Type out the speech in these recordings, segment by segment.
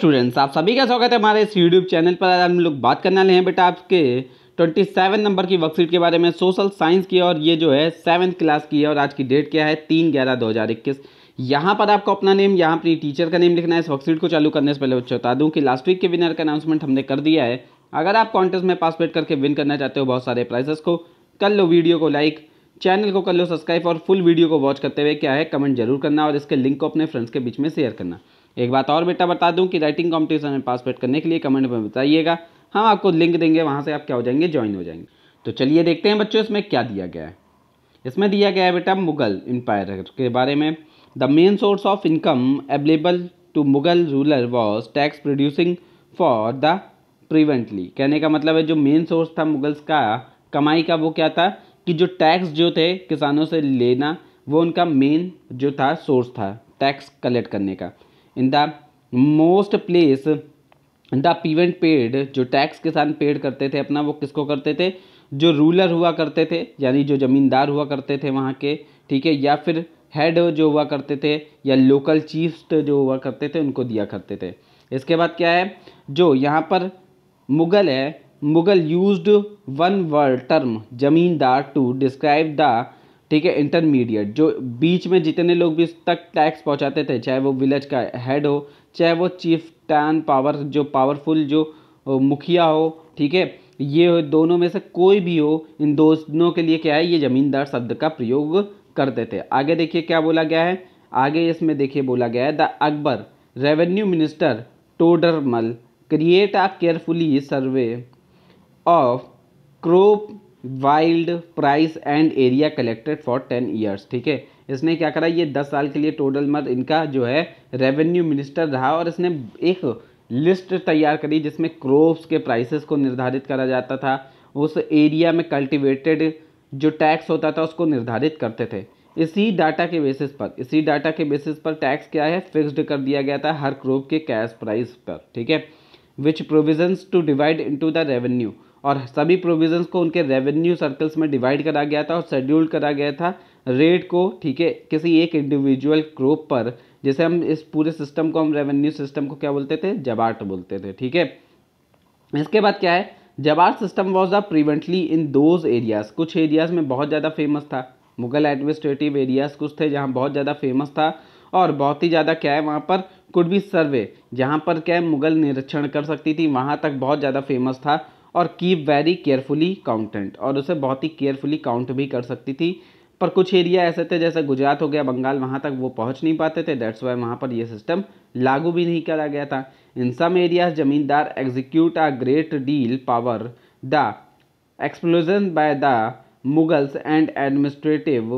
students आप सभी का स्वागत है हमारे इस यूट्यूब चैनल पर आज हम लोग बात करने वाले हैं बेटा आपके 27 नंबर की वर्कशीट के बारे में सोशल साइंस की और ये जो है सेवन्थ क्लास की है और आज की डेट क्या है तीन ग्यारह दो हज़ार इक्कीस यहाँ पर आपको अपना नेम यहाँ अपनी टीचर का नेम लिखना है इस वर्कशीट को चालू करने से पहले बच्चों बता दूँ कि लास्ट वीक के विनर का अनाउंसमेंट हमने कर दिया है अगर आप कॉन्टेस्ट में पार्टिसिपेट करके विन करना चाहते हो बहुत सारे प्राइजेस को कर लो वीडियो को लाइक चैनल को कर लो सब्सक्राइब और फुल वीडियो को वॉच करते हुए क्या है कमेंट जरूर करना और इसके लिंक को अपने फ्रेंड्स के बीच में शेयर करना एक बात और बेटा बता दूं कि राइटिंग कंपटीशन में पार्टिसिपेट करने के लिए कमेंट में बताइएगा हम आपको लिंक देंगे वहाँ से आप क्या हो जाएंगे ज्वाइन हो जाएंगे तो चलिए देखते हैं बच्चों इसमें क्या दिया गया है इसमें दिया गया है बेटा मुगल एम्पायर के बारे में the main source of income available to Mughal ruler was tax producing for the peasantry कहने का मतलब है जो मेन सोर्स था मुगल्स का कमाई का वो क्या था कि जो टैक्स जो थे किसानों से लेना वो उनका मेन जो था सोर्स था टैक्स कलेक्ट करने का in the most place the peasant paid जो टैक्स किसान पेड करते थे अपना वो किसको करते थे जो रूलर हुआ करते थे यानी जो ज़मींदार हुआ करते थे वहाँ के ठीक है या फिर हेड जो हुआ करते थे या लोकल चीफ जो हुआ करते थे उनको दिया करते थे इसके बाद क्या है जो यहाँ पर मुग़ल है Mughal used one word term zamindar to describe the ठीक है इंटरमीडिएट जो बीच में जितने लोग भी तक टैक्स पहुंचाते थे चाहे वो विलेज का हेड हो चाहे वो चीफ टैन पावर जो पावरफुल जो मुखिया हो ठीक है ये दोनों में से कोई भी हो इन दोनों के लिए क्या है ये ज़मींदार शब्द का प्रयोग करते थे आगे देखिए क्या बोला गया है आगे इसमें देखिए बोला गया है the Akbar revenue minister Todarmal create a carefully survey of crop yield price and area collected for ten years ठीक है इसने क्या करा ये दस साल के लिए टोटल मत इनका जो है रेवेन्यू मिनिस्टर रहा और इसने एक लिस्ट तैयार करी जिसमें क्रॉप्स के प्राइसेस को निर्धारित करा जाता था उस एरिया में कल्टिवेटेड जो टैक्स होता था उसको निर्धारित करते थे इसी डाटा के बेसिस पर इसी डाटा के बेसिस पर टैक्स क्या है फिक्स्ड कर दिया गया था हर क्रॉप के कैश प्राइस पर ठीक है which provisions to divide to the revenue और सभी प्रोविजंस को उनके रेवेन्यू सर्कल्स में डिवाइड करा गया था और शेड्यूल करा गया था रेट को ठीक है किसी एक इंडिविजुअल क्रोप पर जैसे हम इस पूरे सिस्टम को हम रेवेन्यू सिस्टम को क्या बोलते थे जबाट बोलते थे ठीक है इसके बाद क्या है zabt system was the prevalently in those areas कुछ एरियाज़ में बहुत ज़्यादा फेमस था मुगल एडमिनिस्ट्रेटिव एरियाज़ कुछ थे जहाँ बहुत ज़्यादा फेमस था और बहुत ही ज़्यादा क्या है वहाँ पर कुड बी सर्वे जहाँ पर क्या है मुगल निरीक्षण कर सकती थी वहाँ तक बहुत ज़्यादा फेमस था और कीप वेरी केयरफुली काउंटेंट और उसे बहुत ही केयरफुली काउंट भी कर सकती थी पर कुछ एरिया ऐसे थे जैसे गुजरात हो गया बंगाल वहाँ तक वो पहुँच नहीं पाते थे डेट्स वाई वहाँ पर यह सिस्टम लागू भी नहीं करा गया था in some areas zamindar execute a great deal power the explosion by the Mughals and administrative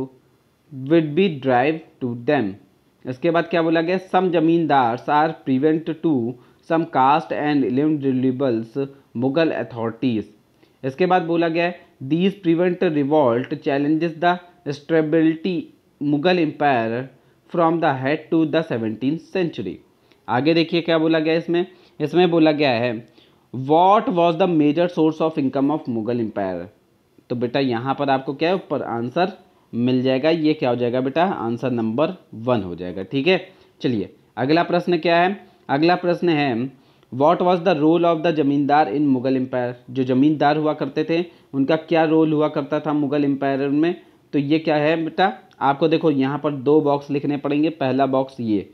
with be drive to them इसके बाद क्या बोला गया some zamindars are prevent to some caste and लिमडिबल्स मुगल अथॉरिटीज़ इसके बाद बोला गया है these prevent revolt challenges the stability Mughal empire from the head to the seventeen century आगे देखिए क्या बोला गया इसमें इसमें बोला गया है what was the major source of income of Mughal empire तो बेटा यहाँ पर आपको क्या है ऊपर आंसर मिल जाएगा ये क्या हो जाएगा बेटा आंसर नंबर वन हो जाएगा ठीक है चलिए अगला प्रश्न क्या है अगला प्रश्न है what was the role of the zamindar in Mughal empire जो जमींदार हुआ करते थे उनका क्या रोल हुआ करता था मुगल एम्पायर में तो ये क्या है बेटा आपको देखो यहाँ पर दो बॉक्स लिखने पड़ेंगे पहला बॉक्स ये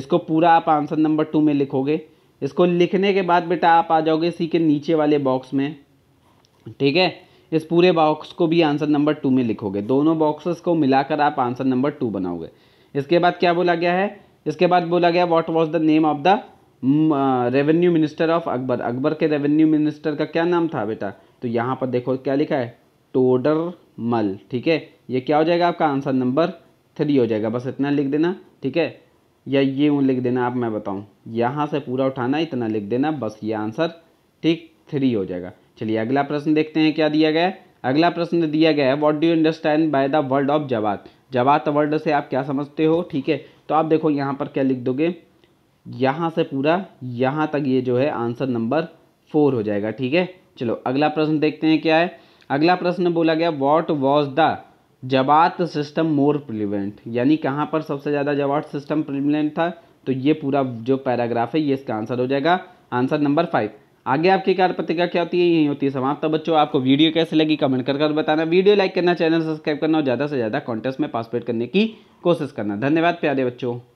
इसको पूरा आप आंसर नंबर टू में लिखोगे इसको लिखने के बाद बेटा आप आ जाओगे सी के नीचे वाले बॉक्स में ठीक है इस पूरे बॉक्स को भी आंसर नंबर टू में लिखोगे दोनों बॉक्सेस को मिलाकर आप आंसर नंबर टू बनाओगे इसके बाद क्या बोला गया है इसके बाद बोला गया what was the name of the revenue minister of Akbar Akbar के रेवेन्यू मिनिस्टर का क्या नाम था बेटा तो यहाँ पर देखो क्या लिखा है टोडर मल ठीक है ये क्या हो जाएगा आपका आंसर नंबर थ्री हो जाएगा बस इतना लिख देना ठीक है या ये यूँ लिख देना आप मैं बताऊँ यहाँ से पूरा उठाना इतना लिख देना बस ये आंसर ठीक थ्री हो जाएगा चलिए अगला प्रश्न देखते हैं क्या दिया गया है अगला प्रश्न दिया गया है what do you understand by the world of zabt जवाब वर्ल्ड से आप क्या समझते हो ठीक है तो आप देखो यहाँ पर क्या लिख दोगे यहाँ से पूरा यहाँ तक ये जो है आंसर नंबर फोर हो जाएगा ठीक है चलो अगला प्रश्न देखते हैं क्या है अगला प्रश्न बोला गया what was the zabt system more prevent यानी कहाँ पर सबसे ज़्यादा जवात सिस्टम प्रिवेंट था तो ये पूरा जो पैराग्राफ है ये इसका आंसर हो जाएगा आंसर नंबर फाइव आगे आपकी कार्य पत्रिका क्या होती है यही होती है समाप्त तो बच्चों आपको वीडियो कैसे लगी कमेंट कर कर बताना वीडियो लाइक करना चैनल सब्सक्राइब करना और ज़्यादा से ज़्यादा कॉन्टेस्ट में पासपेट करने की कोशिश करना धन्यवाद प्यारे बच्चों